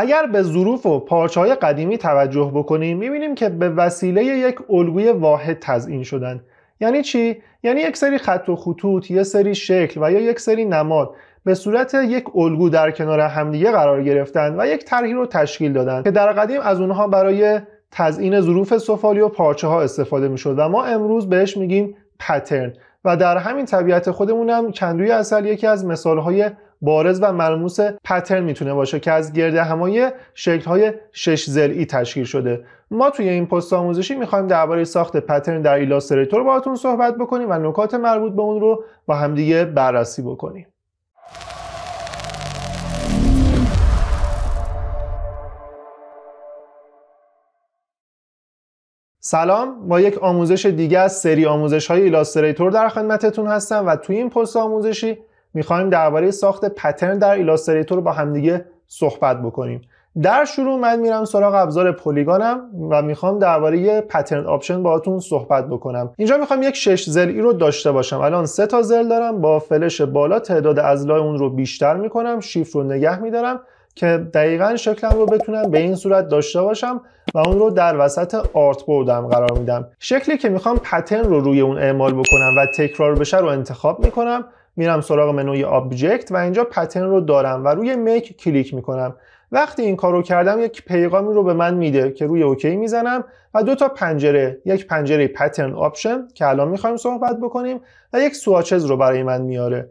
اگر به ظروف و پارچه های قدیمی توجه بکنیم میبینیم که به وسیله یک الگوی واحد تزئین شدن یعنی چی یعنی یک سری خط و خطوط یا سری شکل و یا یک سری نماد به صورت یک الگو در کنار همدیگه قرار گرفتن و یک طرحی رو تشکیل دادن که در قدیم از اونها برای تزئین ظروف سفالی و پارچه ها استفاده میشد و ما امروز بهش میگیم پترن و در همین طبیعت خودمون هم کندوی اصل یکی از مثال‌های بارز و ملموس پترن میتونه باشه که از گرد همایی شکل‌های شش تشکیل شده ما توی این پست آموزشی میخوایم درباره ساخت پترن در ایلاستریتور باهاتون صحبت بکنیم و نکات مربوط به اون رو با همدیگه بررسی بکنیم سلام با یک آموزش دیگه از سری آموزش های ایلاستریتور در خدمتتون هستم و توی این پست آموزشی میخوایم درباره ساخت پترن در ایلاستریتور با همدیگه صحبت بکنیم در شروع من میرم سراغ ابزار پلیگانم و میخوام درباره پترن آپشن باهاتون صحبت بکنم اینجا میخوام یک شش زلی رو داشته باشم الان سه تا زل دارم با فلش بالا تعداد لای اون رو بیشتر میکنم شیف رو نگه میدارم که دقیقا شکلم رو بتونم به این صورت داشته باشم و اون رو در وسط آرت قرار میدم شکلی که میخوام پترن رو روی اون اعمال بکنم و تکرار بشه رو انتخاب میکنم میرم سراغ منوی آبجکت و اینجا پترن رو دارم و روی میک کلیک میکنم وقتی این کار رو کردم یک پیغامی رو به من میده که روی اوکی میزنم و دو تا پنجره یک پنجره پترن آپشن که الان میخوایم صحبت بکنیم و یک سواچز رو برای من میاره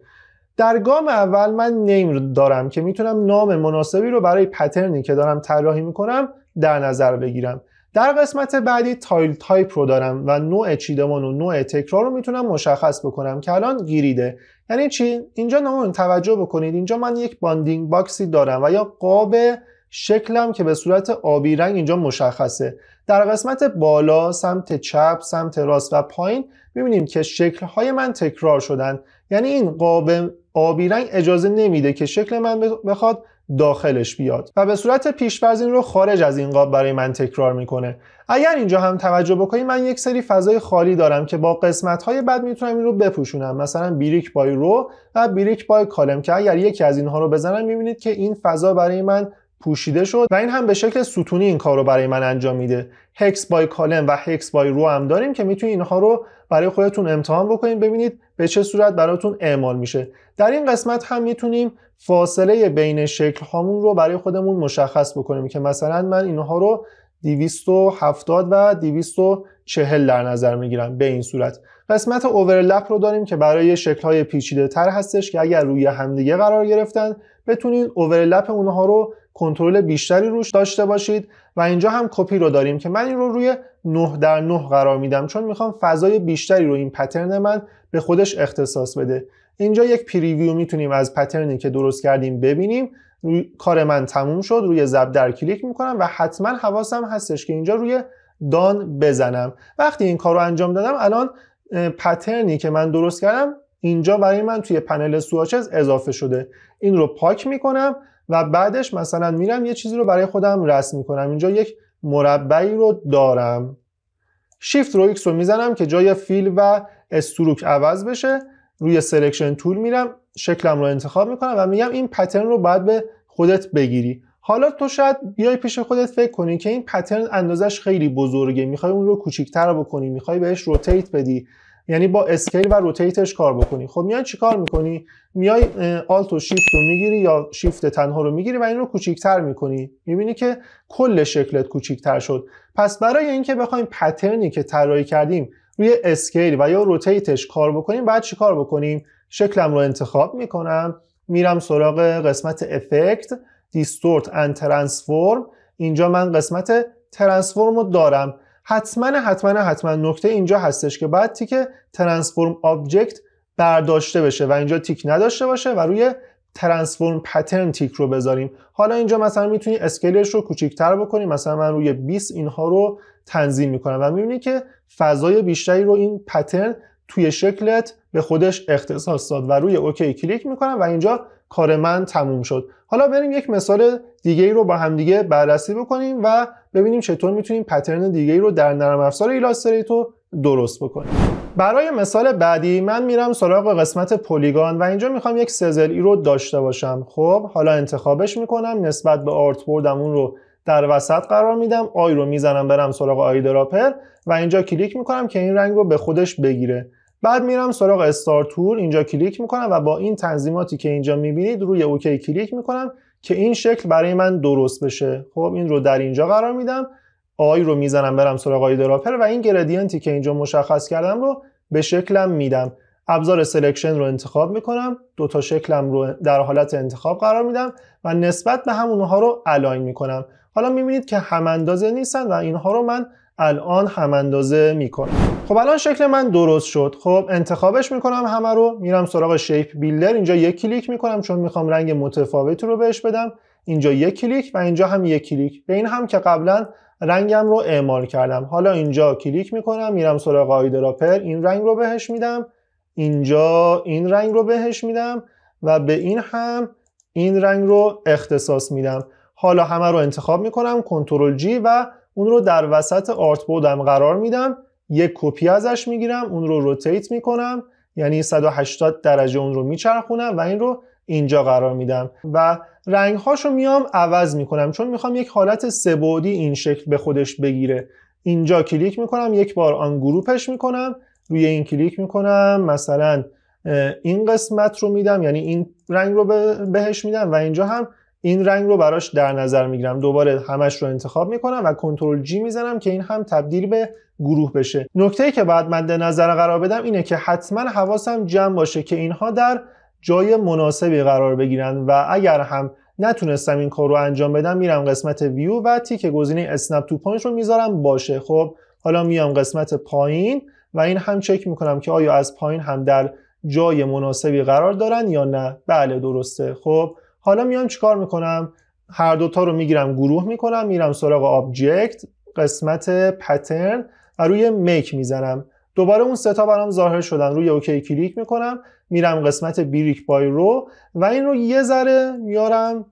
در گام اول من نیم دارم که میتونم نام مناسبی رو برای پترنی که دارم طراحی میکنم در نظر بگیرم در قسمت بعدی تایل تایپ رو دارم و نوع چیدمان و نوع تکرار رو میتونم مشخص بکنم که الان گیریده یعنی چی اینجا نمون توجه بکنید اینجا من یک باندینگ باکسی دارم و یا قاب شکلم که به صورت آبی رنگ اینجا مشخصه در قسمت بالا سمت چپ سمت راست و پایین میبینیم که شکلهای من تکرار شدن یعنی این قاب آبی رنگ اجازه نمیده که شکل من بخواد داخلش بیاد و به صورت پیشفرض این رو خارج از این قاب برای من تکرار میکنه اگر اینجا هم توجه بکنید من یک سری فضای خالی دارم که با قسمت های بعد میتونم این رو بپوشونم مثلا بریک بای رو و بریک بای کالم که اگر یکی از اینها رو بزنم میبینید که این فضا برای من پوشیده شد و این هم به شکل ستونی این کار رو برای من انجام میده هکس بای کالم و هکس بای رو هم داریم که میتونید اینها رو برای خودتون امتحان بکنید ببینید به چه صورت براتون اعمال میشه در این قسمت هم میتونیم فاصله بین شکل هامون رو برای خودمون مشخص بکنیم که مثلا من اینها رو 270 و 240 در نظر میگیرم به این صورت قسمت اوورلپ رو داریم که برای شکل‌های پیچیده‌تر هستش که اگر روی همدیگه قرار گرفتن بتونید اوورلپ اونها رو کنترل بیشتری روش داشته باشید و اینجا هم کپی رو داریم که من این رو روی 9 در 9 قرار میدم چون میخوام فضای بیشتری رو این پترن من به خودش اختصاص بده اینجا یک پریویو میتونیم از پترنی که درست کردیم ببینیم کار من تموم شد روی زب در کلیک میکنم و حتما حواسم هستش که اینجا روی دان بزنم وقتی این کار رو انجام دادم الان پترنی که من درست کردم اینجا برای من توی پنل سواچز اضافه شده این رو پاک میکنم و بعدش مثلا میرم یه چیزی رو برای خودم رسم میکنم اینجا یک مربعی رو دارم شیفت رو ایکس رو میزنم که جای فیل و استروک عوض بشه روی سلکشن تول میرم شکلم رو انتخاب میکنم و میگم این پترن رو باید به خودت بگیری حالا تو شاید بیای پیش خودت فکر کنی که این پترن اندازش خیلی بزرگه میخوای اون رو کوچیکتر بکنی میخوای بهش روتیت بدی یعنی با اسکیل و روتیتش کار بکنی خب میای چیکار میکنی میای آلت و شیفت رو میگیری یا شیفت تنها رو میگیری و این رو کوچیکتر میکنی میبینی که کل شکلت کوچیکتر شد پس برای اینکه بخوایم پترنی که طراحی کردیم روی اسکیل و یا روتیتش کار بکنیم بعد چیکار بکنیم شکلم رو انتخاب میکنم میرم سراغ قسمت افکت دیستورت اند ترانسفورم اینجا من قسمت ترانسفورم رو دارم حتما حتما حتما نکته اینجا هستش که باید تیک ترانسفورم آبجکت برداشته بشه و اینجا تیک نداشته باشه و روی ترانسفورم پترن تیک رو بذاریم حالا اینجا مثلا میتونی اسکیلش رو کوچیک‌تر بکنی مثلا من روی 20 اینها رو تنظیم میکنم و میبینی که فضای بیشتری رو این پترن توی شکلت به خودش اختصاص داد و روی اوکی کلیک میکنم و اینجا کار من تموم شد حالا بریم یک مثال دیگه ای رو با همدیگه بررسی بکنیم و ببینیم چطور میتونیم پترن دیگه ای رو در نرم افزار ایلاستریتور درست بکنیم برای مثال بعدی من میرم سراغ قسمت پلیگان و اینجا میخوام یک سزل ای رو داشته باشم خب حالا انتخابش میکنم نسبت به آرت بوردم اون رو در وسط قرار میدم آی رو میزنم برم سراغ آی دراپر و اینجا کلیک میکنم که این رنگ رو به خودش بگیره بعد میرم سراغ استار تول اینجا کلیک میکنم و با این تنظیماتی که اینجا میبینید روی اوکی کلیک میکنم که این شکل برای من درست بشه خب این رو در اینجا قرار میدم آی رو میزنم برم سراغ آی دراپر و این گردینتی که اینجا مشخص کردم رو به شکلم میدم ابزار سلکشن رو انتخاب میکنم دو تا شکلم رو در حالت انتخاب قرار میدم و نسبت به همونها رو الاین میکنم حالا میبینید که هم اندازه نیستن و اینها رو من الان هم اندازه میکنم خب الان شکل من درست شد خب انتخابش میکنم همه رو میرم سراغ شیپ بیلدر اینجا یک کلیک میکنم چون میخوام رنگ متفاوتی رو بهش بدم اینجا یک کلیک و اینجا هم یک کلیک به این هم که قبلا رنگم رو اعمال کردم حالا اینجا کلیک میکنم میرم سراغ آیدراپر این رنگ رو بهش میدم اینجا این رنگ رو بهش میدم و به این هم این رنگ رو اختصاص میدم حالا همه رو انتخاب میکنم کنترل جی و اون رو در وسط آرت بودم قرار میدم یک کپی ازش میگیرم اون رو روتیت میکنم یعنی 180 درجه اون رو میچرخونم و این رو اینجا قرار میدم و رنگ هاشو میام عوض میکنم چون میخوام یک حالت سبودی این شکل به خودش بگیره اینجا کلیک میکنم یک بار آن گروپش میکنم روی این کلیک میکنم مثلا این قسمت رو میدم یعنی این رنگ رو بهش میدم و اینجا هم این رنگ رو براش در نظر میگیرم دوباره همش رو انتخاب میکنم و کنترل جی میزنم که این هم تبدیل به گروه بشه نکته که بعد مد نظر قرار بدم اینه که حتما حواسم جمع باشه که اینها در جای مناسبی قرار بگیرن و اگر هم نتونستم این کار رو انجام بدم میرم قسمت ویو و تیک گزینه اسنپ تو پوینت رو میذارم باشه خب حالا میام قسمت پایین و این هم چک میکنم که آیا از پایین هم در جای مناسبی قرار دارن یا نه بله درسته خب حالا میام چیکار میکنم هر دوتا رو میگیرم گروه میکنم میرم سراغ آبجکت قسمت پترن و روی میک میزنم دوباره اون ستا برام ظاهر شدن روی اوکی کلیک میکنم میرم قسمت بریک بای رو و این رو یه ذره میارم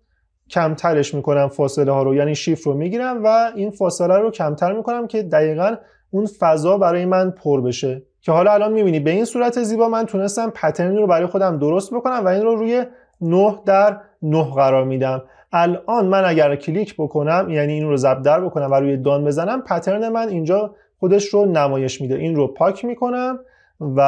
کمترش میکنم فاصله ها رو یعنی شیف رو میگیرم و این فاصله رو کمتر میکنم که دقیقا اون فضا برای من پر بشه که حالا الان میبینی به این صورت زیبا من تونستم پترن رو برای خودم درست بکنم و این رو روی 9 در 9 قرار میدم الان من اگر کلیک بکنم یعنی این رو زب در بکنم و روی دان بزنم پترن من اینجا خودش رو نمایش میده این رو پاک میکنم و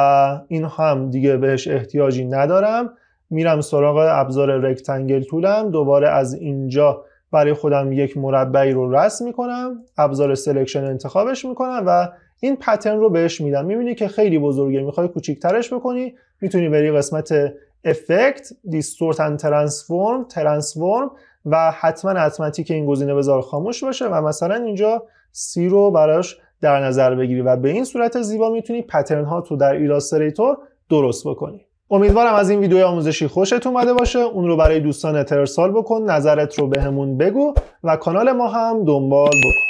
این هم دیگه بهش احتیاجی ندارم میرم سراغ ابزار رکتنگل تولم دوباره از اینجا برای خودم یک مربعی رو رسم میکنم ابزار سلکشن انتخابش میکنم و این پترن رو بهش میدم میبینی که خیلی بزرگه میخوای کوچیکترش بکنی میتونی بری قسمت افکت دیستورت اند ترانسفورم ترانسفورم و حتما حتما که این گزینه بذار خاموش باشه و مثلا اینجا سی رو براش در نظر بگیری و به این صورت زیبا میتونی پترن ها تو در ایلاستریتور درست بکنی امیدوارم از این ویدیو آموزشی خوشت اومده باشه اون رو برای دوستان ارسال بکن نظرت رو بهمون به بگو و کانال ما هم دنبال بکن